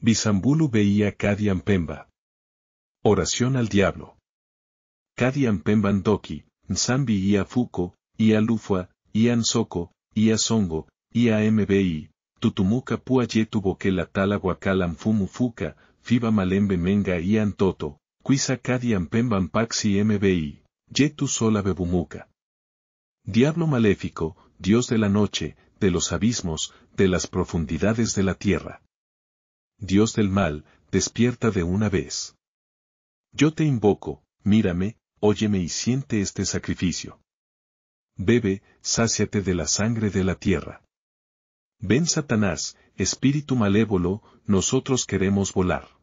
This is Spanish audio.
Bisambulu veía Kadian Pemba. Oración al diablo. Kadian Pemba Nzambi Nsambi y Fuko, Ia Lufua, IAN Nsoko, Ia Songo, Ia MBI, Tutumuka Pua Yetu Bokela Tala FUMU Fuka, Fiba Malembe Menga y TOTO, Cuisa Kadian Pemba PAXI MBI, Yetu Sola Bebumuka. Diablo maléfico, Dios de la noche, de los abismos, de las profundidades de la tierra. Dios del mal, despierta de una vez. Yo te invoco, mírame, óyeme y siente este sacrificio. Bebe, sáciate de la sangre de la tierra. Ven Satanás, espíritu malévolo, nosotros queremos volar.